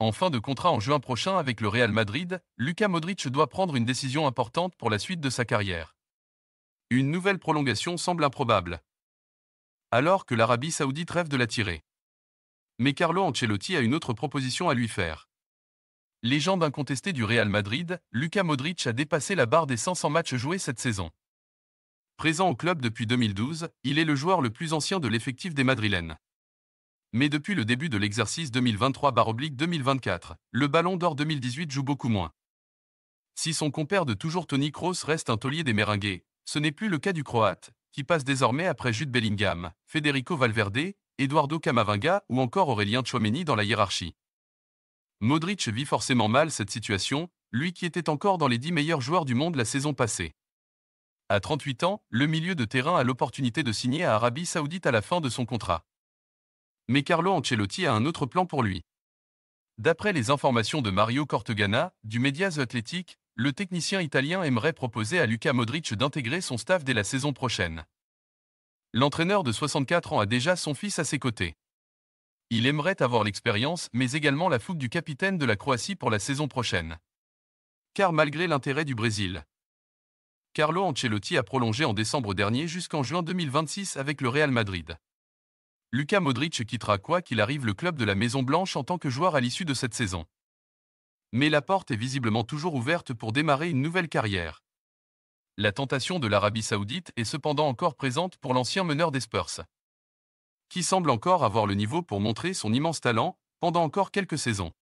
En fin de contrat en juin prochain avec le Real Madrid, Luca Modric doit prendre une décision importante pour la suite de sa carrière. Une nouvelle prolongation semble improbable. Alors que l'Arabie saoudite rêve de l'attirer. Mais Carlo Ancelotti a une autre proposition à lui faire. Légende incontestée du Real Madrid, Luca Modric a dépassé la barre des 500 matchs joués cette saison. Présent au club depuis 2012, il est le joueur le plus ancien de l'effectif des Madrilènes. Mais depuis le début de l'exercice 2023-2024, le Ballon d'Or 2018 joue beaucoup moins. Si son compère de toujours Tony Kroos reste un taulier des Meringues, ce n'est plus le cas du Croate, qui passe désormais après Jude Bellingham, Federico Valverde, Eduardo Camavinga ou encore Aurélien Tchouameni dans la hiérarchie. Modric vit forcément mal cette situation, lui qui était encore dans les 10 meilleurs joueurs du monde la saison passée. À 38 ans, le milieu de terrain a l'opportunité de signer à Arabie Saoudite à la fin de son contrat mais Carlo Ancelotti a un autre plan pour lui. D'après les informations de Mario Cortegana, du Medias Athletic, le technicien italien aimerait proposer à Luca Modric d'intégrer son staff dès la saison prochaine. L'entraîneur de 64 ans a déjà son fils à ses côtés. Il aimerait avoir l'expérience, mais également la fougue du capitaine de la Croatie pour la saison prochaine. Car malgré l'intérêt du Brésil, Carlo Ancelotti a prolongé en décembre dernier jusqu'en juin 2026 avec le Real Madrid. Luka Modric quittera quoi qu'il arrive le club de la Maison-Blanche en tant que joueur à l'issue de cette saison. Mais la porte est visiblement toujours ouverte pour démarrer une nouvelle carrière. La tentation de l'Arabie saoudite est cependant encore présente pour l'ancien meneur des Spurs, qui semble encore avoir le niveau pour montrer son immense talent pendant encore quelques saisons.